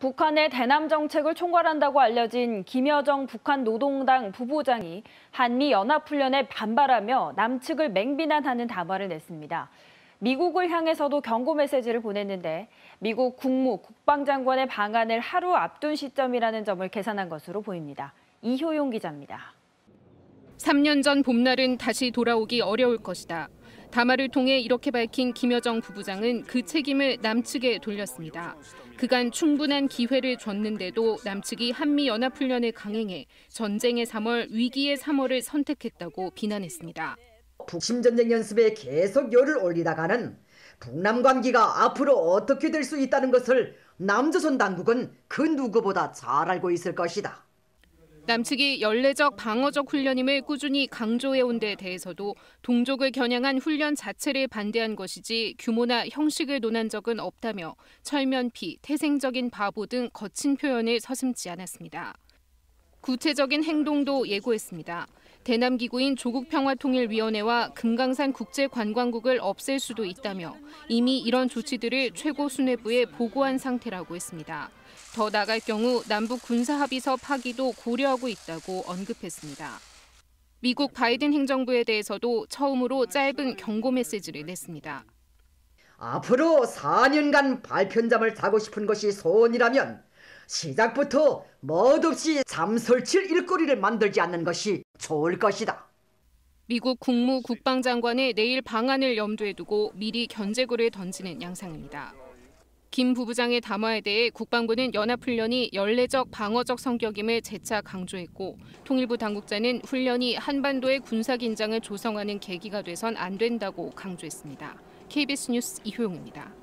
북한의 대남 정책을 총괄한다고 알려진 김여정 북한 노동당 부부장이 한미 연합훈련에 반발하며 남측을 맹비난하는 담화를 냈습니다. 미국을 향해서도 경고 메시지를 보냈는데 미국 국무 국방장관의 방안을 하루 앞둔 시점이라는 점을 계산한 것으로 보입니다. 이효용 기자입니다. 3년 전 봄날은 다시 돌아오기 어려울 것이다. 담화를 통해 이렇게 밝힌 김여정 부부장은 그 책임을 남측에 돌렸습니다. 그간 충분한 기회를 줬는데도 남측이 한미 연합훈련을 강행해 전쟁의 3월 위기의 3월을 선택했다고 비난했습니다. 북심 전쟁 연습에 계속 열을 올리다가는 북남 관계가 앞으로 어떻게 될 수 있다는 것을 남조선 당국은 그 누구보다 잘 알고 있을 것이다. 남측이 연례적 방어적 훈련임을 꾸준히 강조해온 데 대해서도 동족을 겨냥한 훈련 자체를 반대한 것이지 규모나 형식을 논한 적은 없다며 철면피, 태생적인 바보 등 거친 표현을 서슴지 않았습니다. 구체적인 행동도 예고했습니다. 대남기구인 조국평화통일위원회와 금강산 국제관광국을 없앨 수도 있다며 이미 이런 조치들을 최고수뇌부에 보고한 상태라고 했습니다. 더 나갈 경우 남북 군사합의서 파기도 고려하고 있다고 언급했습니다. 미국 바이든 행정부에 대해서도 처음으로 짧은 경고 메시지를 냈습니다. 앞으로 4년간 발편잠을 자고 싶은 것이 소원이라면 시작부터 멋없이 잠설칠 일거리를 만들지 않는 것이 좋을 것이다. 미국 국무 국방장관의 내일 방안을 염두에 두고 미리 견제구를 던지는 양상입니다. 김 부부장의 담화에 대해 국방부는 연합훈련이 연례적 방어적 성격임을 재차 강조했고 통일부 당국자는 훈련이 한반도의 군사 긴장을 조성하는 계기가 돼선 안 된다고 강조했습니다. KBS 뉴스 이효용입니다.